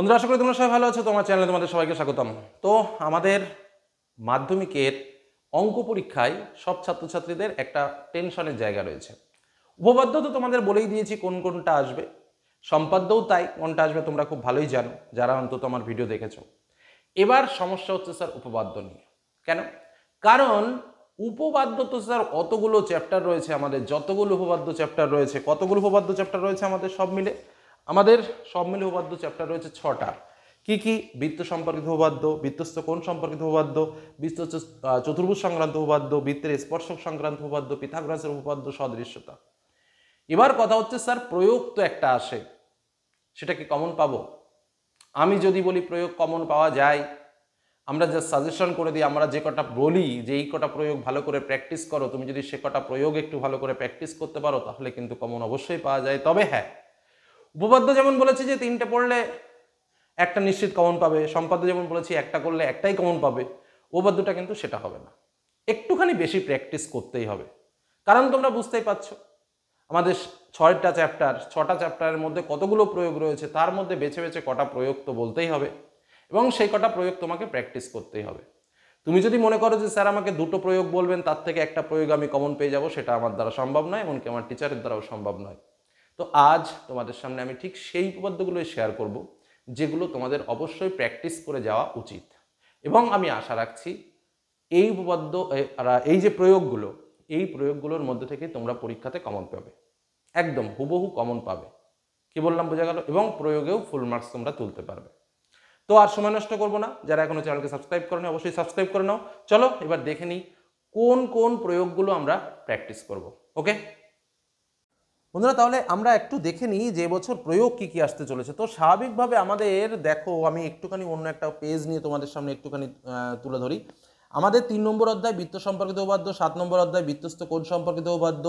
বন্ধুরা আশা করি তোমরা সবাই ভালো আছো তোমার চ্যানেলে তোমাদের সবাইকে স্বাগতম তো আমাদের মাধ্যমিকের অঙ্ক পরীক্ষায় সব ছাত্রছাত্রীদের একটা টেনশনের জায়গা রয়েছে উপপাদ্য তো তোমাদের বলেই দিয়েছি কোন কোনটা আসবে সম্পাদ্যও তাই কোনটা আসবে তোমরা খুব ভালোই জানো যারা অন্তত আমার ভিডিও দেখেছো এবার সমস্যা হচ্ছে স্যার উপপাদ্য নিয়ে কেন কারণ উপপাদ্য তো স্যার অতগুলো চ্যাপ্টার রয়েছে আমাদের যতগুলো উপপাদ্য চ্যাপ্টার রয়েছে কতগুলো উপপাদ্য চ্যাপ্টার রয়েছে আমাদের সব মিলে আমাদের সব মিলে উপাদ্য চ্যাপ্টার রয়েছে ছটা কি কি বৃত্ত সম্পর্কিত উপাদ্য বৃত্তস্ত কোণ সম্পর্কিত উপাদ্য বৃত্ত চতুর্ভুজ সংক্রান্ত উপাদ্য বৃত্তের স্পর্শক সংক্রান্ত উপাদ্য পিথাগ্রাসের উপাদ্য সদৃশ্যতা এবার কথা হচ্ছে স্যার প্রয়োগ তো একটা আসে সেটা কি কমন পাবো আমি যদি বলি প্রয়োগ কমন পাওয়া যায় আমরা যা সাজেশন করে দিই আমরা যে কটা বলি যে এই কটা প্রয়োগ ভালো করে প্র্যাকটিস করো তুমি যদি সে কটা প্রয়োগ একটু ভালো করে প্র্যাকটিস করতে পারো তাহলে কিন্তু কমন অবশ্যই পাওয়া যায় তবে হ্যাঁ উপপাদ্য যেমন বলেছি যে তিনটে পড়লে একটা নিশ্চিত কমন পাবে সম্পাদ্য যেমন বলেছি একটা করলে একটাই কমন পাবে উপপাদ্যটা কিন্তু সেটা হবে না একটুখানি বেশি প্র্যাকটিস করতেই হবে কারণ তোমরা বুঝতেই পারছো আমাদের ছয়টা চ্যাপ্টার ছটা চ্যাপ্টারের মধ্যে কতগুলো প্রয়োগ রয়েছে তার মধ্যে বেছে বেছে কটা প্রয়োগ তো বলতেই হবে এবং সেই কটা প্রয়োগ তোমাকে প্র্যাকটিস করতেই হবে তুমি যদি মনে করো যে স্যার আমাকে দুটো প্রয়োগ বলবেন তার থেকে একটা প্রয়োগ আমি কমন পেয়ে যাব সেটা আমার দ্বারা সম্ভব নয় এমনকি আমার টিচারের দ্বারাও সম্ভব নয় তো আজ তোমাদের সামনে আমি ঠিক সেই উপপাদ্যগুলোই শেয়ার করব যেগুলো তোমাদের অবশ্যই প্র্যাকটিস করে যাওয়া উচিত এবং আমি আশা রাখছি এই উপপাদ্য এই যে প্রয়োগগুলো এই প্রয়োগগুলোর মধ্যে থেকে তোমরা পরীক্ষাতে কমন পাবে একদম হুবহু কমন পাবে কি বললাম বোঝা গেল এবং প্রয়োগেও ফুল মার্কস তোমরা তুলতে পারবে তো আর সময় নষ্ট করবো না যারা এখনও চ্যানেলকে সাবস্ক্রাইব করে করেনি অবশ্যই সাবস্ক্রাইব করে নাও চলো এবার দেখে নিই কোন কোন প্রয়োগগুলো আমরা প্র্যাকটিস করব ওকে বন্ধুরা তাহলে আমরা একটু দেখে নিই যে বছর প্রয়োগ কি কি আসতে চলেছে তো স্বাভাবিকভাবে আমাদের দেখো আমি একটুখানি অন্য একটা পেজ নিয়ে তোমাদের সামনে একটুখানি তুলে ধরি আমাদের তিন নম্বর অধ্যায় বৃত্ত সম্পর্কিত উপাদ্য সাত নম্বর অধ্যায় বৃত্তস্থ কোণ সম্পর্কিত উপাদ্য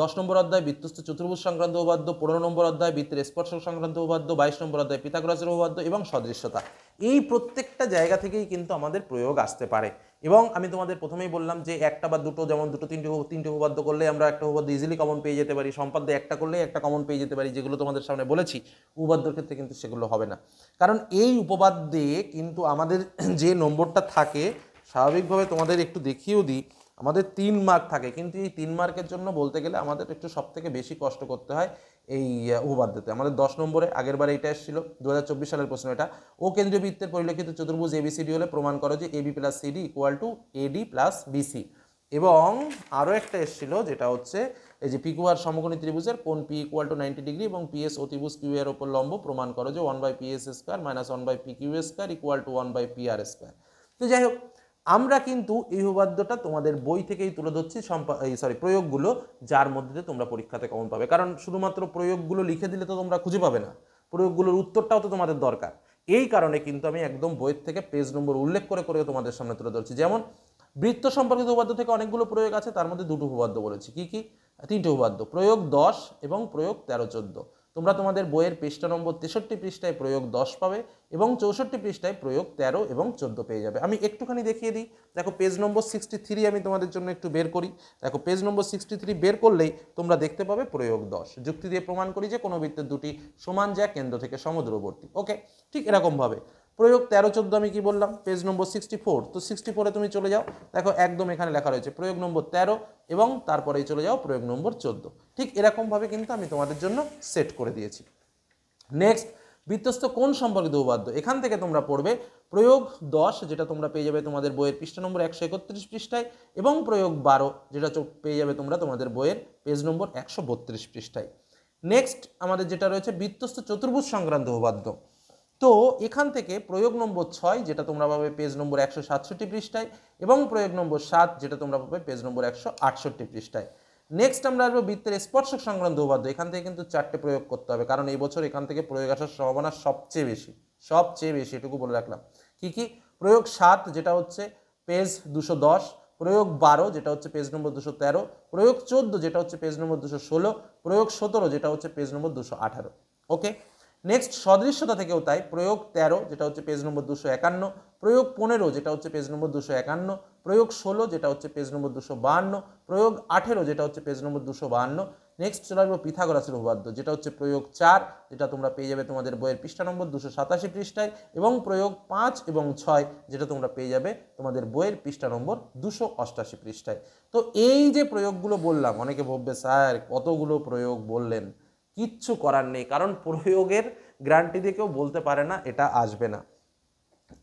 দশ নম্বর অধ্যায় বৃত্তস্থ চতুর্ভুজ সংক্রান্ত উপাদ্য পনেরো নম্বর অধ্যায় বৃত্তের স্পর্শ সংক্রান্ত উপাদ্য বাইশ নম্বর অধ্যায় পিতাগ্রাসের উপাদ্য এবং সদৃশ্যতা এই প্রত্যেকটা জায়গা থেকেই কিন্তু আমাদের প্রয়োগ আসতে পারে এবং আমি তোমাদের প্রথমেই বললাম যে একটা বা দুটো যেমন দুটো তিনটে তিনটে উপাদ্য করলে আমরা একটা উপাদ্য ইজিলি কমন পেয়ে যেতে পারি সম্পাদ্য একটা করলে একটা কমন পেয়ে যেতে পারি যেগুলো তোমাদের সামনে বলেছি উপাদ্যর ক্ষেত্রে কিন্তু সেগুলো হবে না কারণ এই উপপাদ্যে কিন্তু আমাদের যে নম্বরটা থাকে স্বাভাবিকভাবে তোমাদের একটু দেখিয়েও দিই আমাদের তিন মার্ক থাকে কিন্তু এই তিন মার্কের জন্য বলতে গেলে আমাদের একটু সব থেকে বেশি কষ্ট করতে হয় এই দিতে আমাদের দশ নম্বরে আগের বার এটা এসেছিল দু সালের প্রশ্ন এটা ও কেন্দ্রীয় বৃত্তের পরিলক্ষিত চতুর্ভুজ এবিসিডি হলে প্রমাণ করো যে AB plus CD equal to AD plus BC এবং আরও একটা এসেছিল যেটা হচ্ছে এই যে পিকুয়ার সমকোণী ত্রিভুজের কোন P equal to ninety degree এবং পিএস অতিভুজ কিউ এর ওপর লম্ব প্রমাণ করো যে one by PS square minus one by P Q square equal to one by P R square তো যাই হোক আমরা কিন্তু এই উপাদ্যটা তোমাদের বই থেকেই তুলে ধরছি এই সরি প্রয়োগগুলো যার মধ্যে তোমরা পরীক্ষাতে কমন পাবে কারণ শুধুমাত্র প্রয়োগগুলো লিখে দিলে তো তোমরা খুঁজে পাবে না প্রয়োগগুলোর উত্তরটাও তো তোমাদের দরকার এই কারণে কিন্তু আমি একদম বইয়ের থেকে পেজ নম্বর উল্লেখ করে করে তোমাদের সামনে তুলে ধরছি যেমন বৃত্ত সম্পর্কিত উপাদ্য থেকে অনেকগুলো প্রয়োগ আছে তার মধ্যে দুটো উপাদ্য বলেছি কি কি তিনটে উপাদ্য প্রয়োগ দশ এবং প্রয়োগ তেরো চোদ্দ তোমরা তোমাদের বইয়ের পৃষ্ঠা নম্বর তেষট্টি পৃষ্ঠায় প্রয়োগ দশ পাবে এবং চৌষট্টি পৃষ্ঠায় প্রয়োগ তেরো এবং চোদ্দো পেয়ে যাবে আমি একটুখানি দেখিয়ে দিই দেখো পেজ নম্বর সিক্সটি থ্রি আমি তোমাদের জন্য একটু বের করি দেখো পেজ নম্বর সিক্সটি থ্রি বের করলেই তোমরা দেখতে পাবে প্রয়োগ দশ যুক্তি দিয়ে প্রমাণ করি যে কোনো বৃত্তের দুটি সমান যা কেন্দ্র থেকে সমুদ্রবর্তী ওকে ঠিক এরকমভাবে প্রয়োগ তেরো চোদ্দো আমি কি বললাম পেজ নম্বর সিক্সটি ফোর তো সিক্সটি ফোরে তুমি চলে যাও দেখো একদম এখানে লেখা রয়েছে প্রয়োগ নম্বর তেরো এবং তারপরেই চলে যাও প্রয়োগ নম্বর চোদ্দো ঠিক এরকমভাবে কিন্তু আমি তোমাদের জন্য সেট করে দিয়েছি নেক্সট বিত্তস্ত কোন সম্পর্কিত উপাদ্য এখান থেকে তোমরা পড়বে প্রয়োগ দশ যেটা তোমরা পেয়ে যাবে তোমাদের বইয়ের পৃষ্ঠা নম্বর একশো একত্রিশ পৃষ্ঠায় এবং প্রয়োগ বারো যেটা পেয়ে যাবে তোমরা তোমাদের বইয়ের পেজ নম্বর একশো বত্রিশ পৃষ্ঠায় নেক্সট আমাদের যেটা রয়েছে বৃত্তস্থ চতুর্ভুজ সংক্রান্ত উপাদ্য তো এখান থেকে প্রয়োগ নম্বর ছয় যেটা তোমরা পাবে পেজ নম্বর একশো সাতষট্টি পৃষ্ঠায় এবং প্রয়োগ নম্বর সাত যেটা তোমরা পাবে পেজ নম্বর একশো আটষট্টি পৃষ্ঠায় নেক্সট আমরা আসবো বৃত্তের স্পর্শক সংক্রান্ত উপাদ্য এখান থেকে কিন্তু চারটে প্রয়োগ করতে হবে কারণ এই বছর এখান থেকে প্রয়োগ আসার সম্ভাবনা সবচেয়ে বেশি সবচেয়ে বেশি এটুকু বলে রাখলাম কি কি প্রয়োগ সাত যেটা হচ্ছে পেজ দুশো দশ প্রয়োগ বারো যেটা হচ্ছে পেজ নম্বর দুশো তেরো প্রয়োগ চোদ্দ যেটা হচ্ছে পেজ নম্বর দুশো ষোলো প্রয়োগ সতেরো যেটা হচ্ছে পেজ নম্বর দুশো আঠারো ওকে নেক্সট সদৃশ্যতা থেকেও তাই প্রয়োগ তেরো যেটা হচ্ছে পেজ নম্বর দুশো একান্ন প্রয়োগ পনেরো যেটা হচ্ছে পেজ নম্বর দুশো একান্ন প্রয়োগ ষোলো যেটা হচ্ছে পেজ নম্বর দুশো বাহান্ন প্রয়োগ আঠেরো যেটা হচ্ছে পেজ নম্বর দুশো বাহান্ন নেক্সট চলে আসবো পিথাগোরাসের উপাদ্য যেটা হচ্ছে প্রয়োগ চার যেটা তোমরা পেয়ে যাবে তোমাদের বইয়ের পৃষ্ঠা নম্বর দুশো সাতাশি পৃষ্ঠায় এবং প্রয়োগ পাঁচ এবং ছয় যেটা তোমরা পেয়ে যাবে তোমাদের বইয়ের পৃষ্ঠা নম্বর দুশো অষ্টাশি পৃষ্ঠায় তো এই যে প্রয়োগগুলো বললাম অনেকে ভাববে স্যার কতগুলো প্রয়োগ বললেন কিচ্ছু করার নেই কারণ প্রয়োগের গ্যারান্টি দিয়ে কেউ বলতে পারে না এটা আসবে না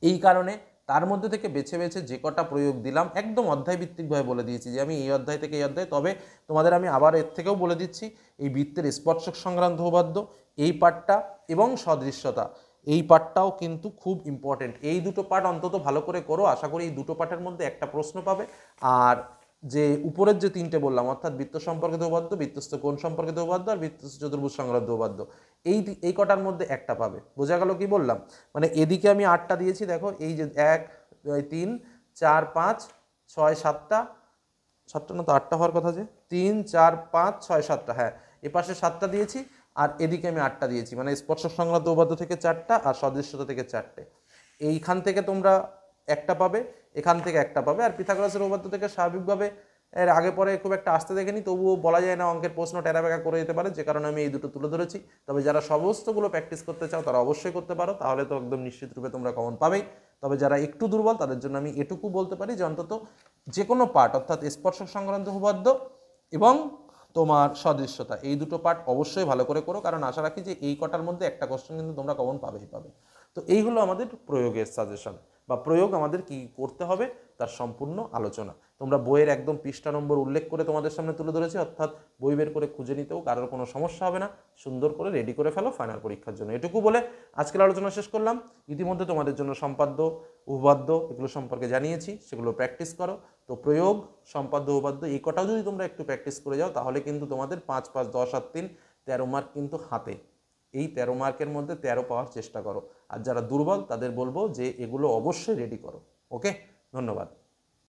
এই কারণে তার মধ্যে থেকে বেছে বেছে যে কটা প্রয়োগ দিলাম একদম অধ্যায়ভিত্তিকভাবে বলে দিয়েছি যে আমি এই অধ্যায় থেকে এই অধ্যায় তবে তোমাদের আমি আবার এর থেকেও বলে দিচ্ছি এই বৃত্তের স্পর্শক সংক্রান্ত উপাদ্য এই পাঠটা এবং সদৃশ্যতা এই পাঠটাও কিন্তু খুব ইম্পর্টেন্ট এই দুটো পাঠ অন্তত ভালো করে করো আশা করি এই দুটো পাঠের মধ্যে একটা প্রশ্ন পাবে আর যে উপরের যে তিনটে বললাম অর্থাৎ বৃত্ত সম্পর্কিত উপাদ্য বৃত্তস্থ কোণ সম্পর্কিত উপাদ্য আর বৃত্তস্থ চতুর্ভুজ সংক্রান্ত উপাদ্য এই এই কটার মধ্যে একটা পাবে বোঝা গেল কি বললাম মানে এদিকে আমি আটটা দিয়েছি দেখো এই যে এক তিন চার পাঁচ ছয় সাতটা সাতটা না তো আটটা হওয়ার কথা যে তিন চার পাঁচ ছয় সাতটা হ্যাঁ এপাশে সাতটা দিয়েছি আর এদিকে আমি আটটা দিয়েছি মানে স্পর্শ সংক্রান্ত উপাদ্য থেকে চারটা আর সদৃশ্যতা থেকে চারটে এইখান থেকে তোমরা একটা পাবে এখান থেকে একটা পাবে আর পিথাগ্রাসের উপপাদ্য থেকে স্বাভাবিকভাবে এর আগে পরে খুব একটা আসতে দেখেনি তবুও বলা যায় না অঙ্কের প্রশ্ন টেরাবেকা করে যেতে পারে যে কারণে আমি এই দুটো তুলে ধরেছি তবে যারা সমস্তগুলো প্র্যাকটিস করতে চাও তারা অবশ্যই করতে পারো তাহলে তো একদম নিশ্চিত রূপে তোমরা কমন পাবেই তবে যারা একটু দুর্বল তাদের জন্য আমি এটুকু বলতে পারি যে অন্তত যে কোনো পার্ট অর্থাৎ স্পর্শক সংক্রান্ত উপাদ্য এবং তোমার সদৃশ্যতা এই দুটো পার্ট অবশ্যই ভালো করে করো কারণ আশা রাখি যে এই কটার মধ্যে একটা কোশ্চেন কিন্তু তোমরা কমন পাবেই পাবে তো এই হলো আমাদের প্রয়োগের সাজেশন বা প্রয়োগ আমাদের কী করতে হবে তার সম্পূর্ণ আলোচনা তোমরা বইয়ের একদম পৃষ্ঠা নম্বর উল্লেখ করে তোমাদের সামনে তুলে ধরেছি অর্থাৎ বই বের করে খুঁজে নিতেও কারোর কোনো সমস্যা হবে না সুন্দর করে রেডি করে ফেলো ফাইনাল পরীক্ষার জন্য এটুকু বলে আজকের আলোচনা শেষ করলাম ইতিমধ্যে তোমাদের জন্য সম্পাদ্য উপাদ্য এগুলো সম্পর্কে জানিয়েছি সেগুলো প্র্যাকটিস করো তো প্রয়োগ সম্পাদ্য উপাদ্য এই কটাও যদি তোমরা একটু প্র্যাকটিস করে যাও তাহলে কিন্তু তোমাদের পাঁচ পাঁচ দশ সাত তিন তেরো মার্ক কিন্তু হাতে এই তেরো মার্কের মধ্যে তেরো পাওয়ার চেষ্টা করো আর যারা দুর্বল তাদের বলবো যে এগুলো অবশ্যই রেডি করো ওকে ধন্যবাদ